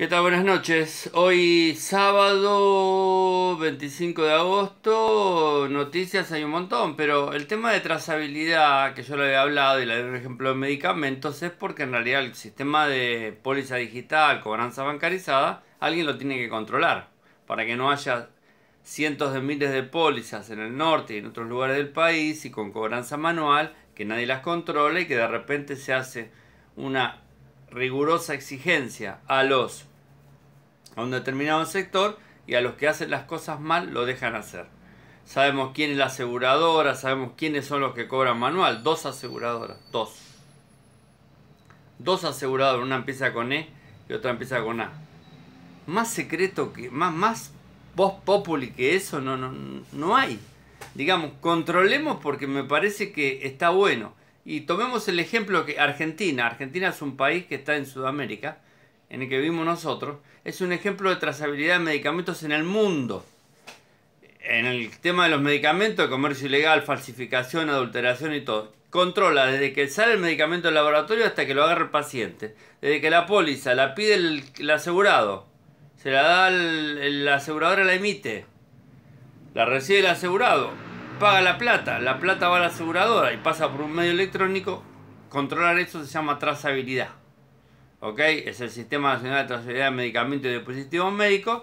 ¿Qué tal? Buenas noches. Hoy sábado 25 de agosto, noticias hay un montón, pero el tema de trazabilidad que yo le había hablado y le di un ejemplo de medicamentos es porque en realidad el sistema de póliza digital, cobranza bancarizada, alguien lo tiene que controlar para que no haya cientos de miles de pólizas en el norte y en otros lugares del país y con cobranza manual que nadie las controle y que de repente se hace una rigurosa exigencia a los un determinado sector y a los que hacen las cosas mal lo dejan hacer. Sabemos quién es la aseguradora, sabemos quiénes son los que cobran manual. Dos aseguradoras, dos. Dos aseguradoras, una empieza con E y otra empieza con A. Más secreto que, más, más populi que eso no, no, no hay. Digamos, controlemos porque me parece que está bueno. Y tomemos el ejemplo que Argentina, Argentina es un país que está en Sudamérica, en el que vivimos nosotros es un ejemplo de trazabilidad de medicamentos en el mundo. En el tema de los medicamentos, comercio ilegal, falsificación, adulteración y todo. Controla desde que sale el medicamento del laboratorio hasta que lo agarre el paciente. Desde que la póliza la pide el, asegurado, se la da el, aseguradora, la emite, la recibe el asegurado, paga la plata, la plata va a la aseguradora y pasa por un medio electrónico. Controlar eso se llama trazabilidad. Es el Sistema Nacional de Trazabilidad de Medicamentos y Dispositivos Médicos.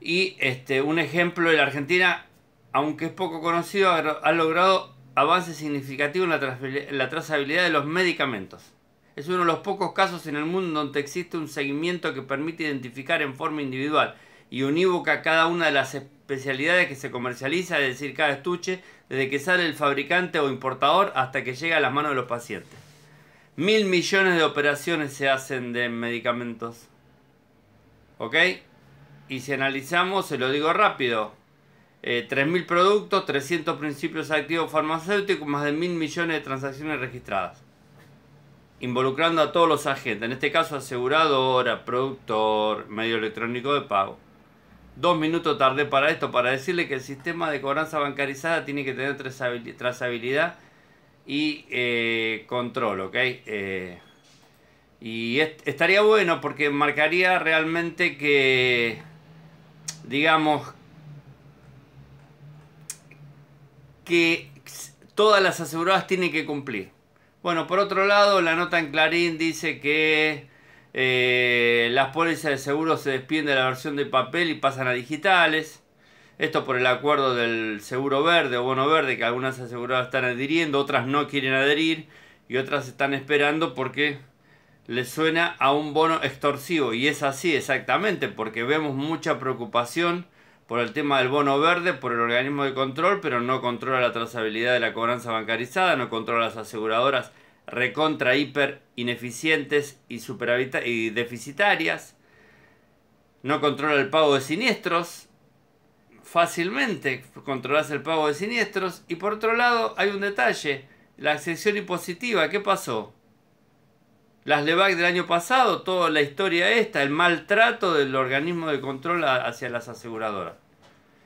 Y este, un ejemplo de la Argentina, aunque es poco conocido, ha logrado avances significativos en la, la trazabilidad de los medicamentos. Es uno de los pocos casos en el mundo donde existe un seguimiento que permite identificar en forma individual y unívoca cada una de las especialidades que se comercializa, es decir, cada estuche, desde que sale el fabricante o importador hasta que llega a las manos de los pacientes. Mil millones de operaciones se hacen de medicamentos. ¿Ok? Y si analizamos, se lo digo rápido. Eh, 3.000 productos, 300 principios activos farmacéuticos, más de mil millones de transacciones registradas. Involucrando a todos los agentes, en este caso aseguradora, productor, medio electrónico de pago. Dos minutos tardé para esto, para decirle que el sistema de cobranza bancarizada tiene que tener trazabilidad y eh, control, ¿ok? Eh, y estaría bueno porque marcaría realmente que, digamos, que todas las aseguradas tienen que cumplir. Bueno, por otro lado, la nota en Clarín dice que eh, las pólizas de seguro se despiden de la versión de papel y pasan a digitales. Esto por el acuerdo del seguro verde o bono verde, que algunas aseguradoras están adhiriendo, otras no quieren adherir y otras están esperando porque les suena a un bono extorsivo. Y es así exactamente, porque vemos mucha preocupación por el tema del bono verde, por el organismo de control, pero no controla la trazabilidad de la cobranza bancarizada, no controla las aseguradoras recontra, hiper, ineficientes y, y deficitarias, no controla el pago de siniestros, fácilmente controlás el pago de siniestros. Y por otro lado, hay un detalle, la excepción impositiva, ¿qué pasó? Las LEVAC del año pasado, toda la historia esta, el maltrato del organismo de control hacia las aseguradoras.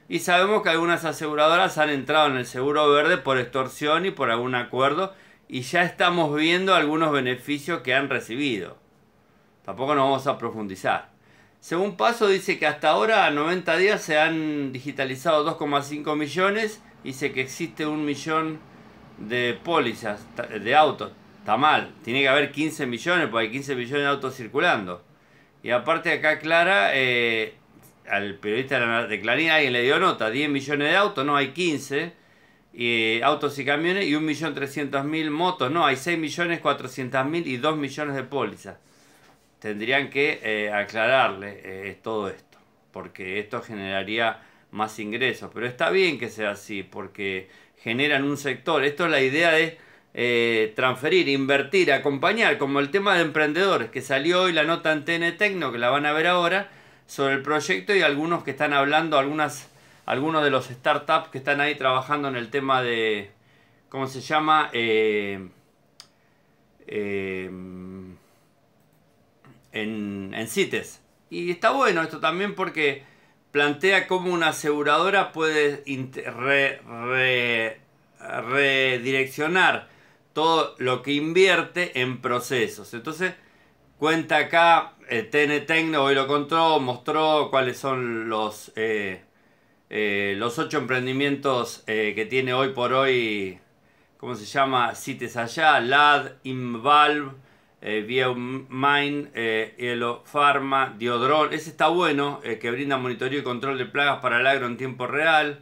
Y sabemos que algunas aseguradoras han entrado en el seguro verde por extorsión y por algún acuerdo y ya estamos viendo algunos beneficios que han recibido. Tampoco nos vamos a profundizar. Según Paso dice que hasta ahora a 90 días se han digitalizado 2,5 millones dice que existe un millón de pólizas de autos. Está mal, tiene que haber 15 millones porque hay 15 millones de autos circulando. Y aparte acá Clara, eh, al periodista de Clarín alguien le dio nota, 10 millones de autos, no, hay 15 eh, autos y camiones y 1.300.000 motos, no, hay 6.400.000 y 2 millones de pólizas tendrían que eh, aclararle eh, todo esto, porque esto generaría más ingresos. Pero está bien que sea así, porque generan un sector. Esto es la idea de eh, transferir, invertir, acompañar, como el tema de emprendedores, que salió hoy la nota en TN que la van a ver ahora, sobre el proyecto y algunos que están hablando, algunas, algunos de los startups que están ahí trabajando en el tema de, ¿cómo se llama? en, CITES. Y está bueno esto también porque plantea cómo una aseguradora puede redireccionar todo lo que invierte en procesos. Entonces, cuenta acá, eh, TN hoy lo contó, mostró cuáles son los, eh, eh, los ocho emprendimientos eh, que tiene hoy por hoy, ¿cómo se llama? CITES allá, LAD, Invalve, eh, Biomine, eh, Pharma, Diodrol, Ese está bueno, eh, que brinda monitoreo y control de plagas para el agro en tiempo real.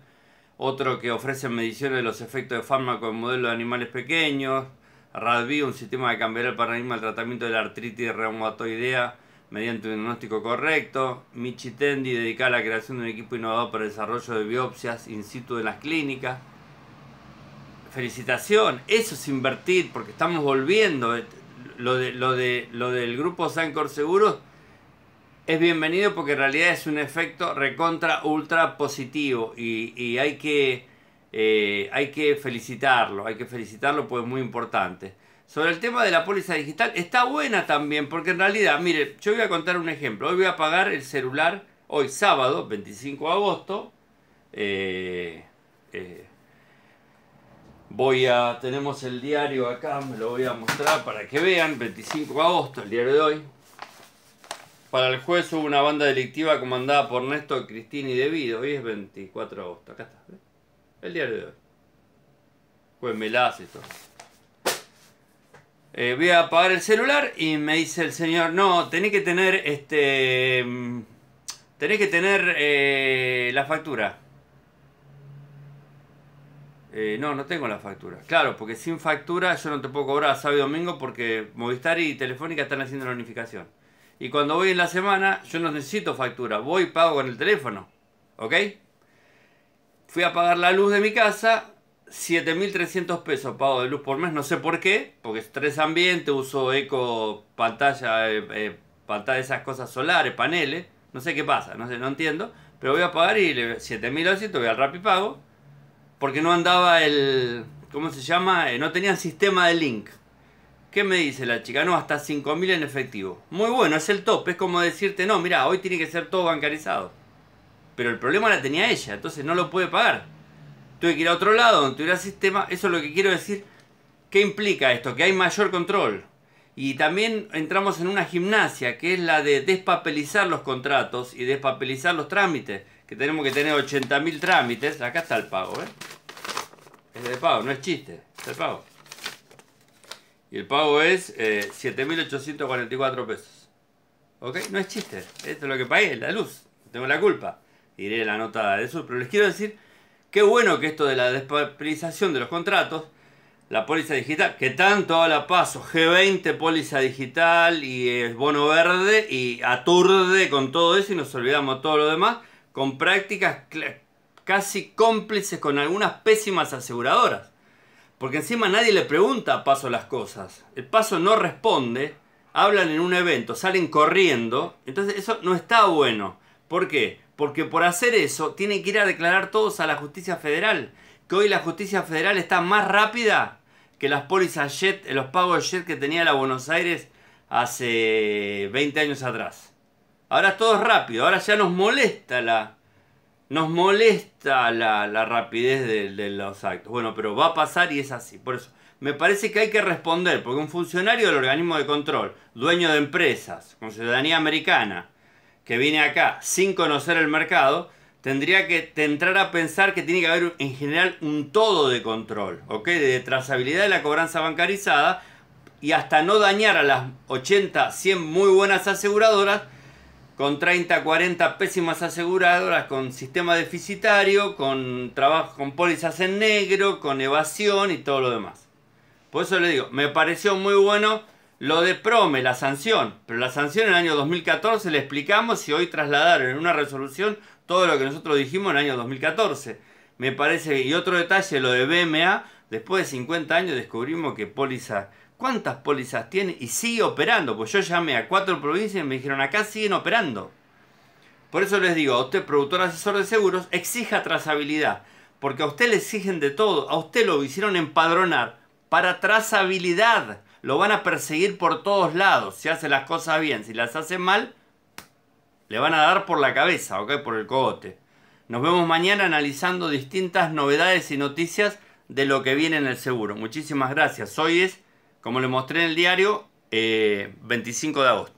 Otro que ofrece mediciones de los efectos de fármacos en modelos de animales pequeños. Radvi, un sistema de cambiar el paradigma del tratamiento de la artritis reumatoidea mediante un diagnóstico correcto. Michitendi, dedicada a la creación de un equipo innovador para el desarrollo de biopsias in situ en las clínicas. Felicitación, eso es invertir, porque estamos volviendo. Eh, lo, de, lo, del grupo Sancor Seguros es bienvenido porque en realidad es un efecto recontra ultra positivo y, hay, que, eh, hay que felicitarlo, hay que felicitarlo pues es muy importante. Sobre el tema de la póliza digital, está buena también porque en realidad, mire, yo voy a contar un ejemplo. Hoy voy a pagar el celular, hoy sábado, 25 de agosto. Eh, eh, Voy a, tenemos el diario acá, me lo voy a mostrar para que vean, 25 de agosto, el diario de hoy. Para el juez hubo una banda delictiva comandada por Néstor Cristini De Vido, hoy es 24 de agosto, acá está, ¿eh? el diario de hoy. Pues me la eh, voy a apagar el celular y me dice el señor, no, tenés que tener este... Mm, tenés que tener eh, la factura. Eh, no, no tengo la factura. Claro, porque sin factura yo no te puedo cobrar sábado y domingo porque Movistar y Telefónica están haciendo la unificación. Y cuando voy en la semana, yo no necesito factura, voy y pago con el teléfono. ¿Ok? Fui a pagar la luz de mi casa, 7.300 pesos pago de luz por mes, no sé por qué, porque es tres ambiente, uso eco, pantalla, eh, eh, pantalla de esas cosas solares, paneles, no sé qué pasa, no sé, no entiendo, pero voy a pagar y 7.800 voy al Rappi pago porque no andaba el... ¿Cómo se llama? Eh, no tenían sistema de link. ¿Qué me dice la chica? No, hasta 5.000 en efectivo. Muy bueno, es el top. Es como decirte, no, mira, hoy tiene que ser todo bancarizado. Pero el problema la tenía ella, entonces no lo puede pagar. Tuve que ir a otro lado donde tuviera sistema. Eso es lo que quiero decir. ¿Qué implica esto? Que hay mayor control. Y también entramos en una gimnasia, que es la de despapelizar los contratos y despapelizar los trámites que tenemos que tener 80.000 trámites. Acá está el pago, ¿eh? Es de pago, no es chiste, es el pago. Y el pago es 7.844 eh, pesos. ¿Ok? No es chiste. Esto es lo que pagué, la luz. Tengo la culpa. Iré la nota de eso, Pero les quiero decir, qué bueno que esto de la despapelización de los contratos, la póliza digital, que tanto ahora paso, G20, póliza digital y el bono verde, y aturde con todo eso y nos olvidamos todo lo demás con prácticas casi cómplices con algunas pésimas aseguradoras. Porque encima nadie le pregunta a Paso las cosas. El Paso no responde, hablan en un evento, salen corriendo. Entonces eso no está bueno. ¿Por qué? Porque por hacer eso tienen que ir a declarar todos a la justicia federal. Que hoy la justicia federal está más rápida que las pólizas JET, los pagos JET que tenía la Buenos Aires hace 20 años atrás. Ahora todo es rápido, ahora ya nos molesta la. Nos molesta la, rapidez de, los actos. Bueno, pero va a pasar y es así. Por eso, me parece que hay que responder, porque un funcionario del organismo de control, dueño de empresas, con ciudadanía americana, que viene acá sin conocer el mercado, tendría que entrar a pensar que tiene que haber en general un todo de control, ¿ok? De trazabilidad de la cobranza bancarizada y hasta no dañar a las 80, 100 muy buenas aseguradoras con 30, 40 pésimas aseguradoras, con sistema deficitario, con trabajo con pólizas en negro, con evasión y todo lo demás. Por eso le digo, me pareció muy bueno lo de Prome, la sanción, pero la sanción en el año 2014 le explicamos y hoy trasladaron en una resolución todo lo que nosotros dijimos en el año 2014. Me parece, y otro detalle, lo de BMA, después de 50 años descubrimos que pólizas... ¿Cuántas pólizas tiene? Y sigue operando, pues yo llamé a cuatro provincias y me dijeron, acá siguen operando. Por eso les digo, a usted, productor asesor de seguros, exija trazabilidad, porque a usted le exigen de todo, a usted lo hicieron empadronar para trazabilidad, lo van a perseguir por todos lados, si hace las cosas bien, si las hace mal, le van a dar por la cabeza, ¿ok? Por el cogote. Nos vemos mañana analizando distintas novedades y noticias de lo que viene en el seguro. Muchísimas gracias. Hoy es como le mostré en el diario, 25 eh, de agosto.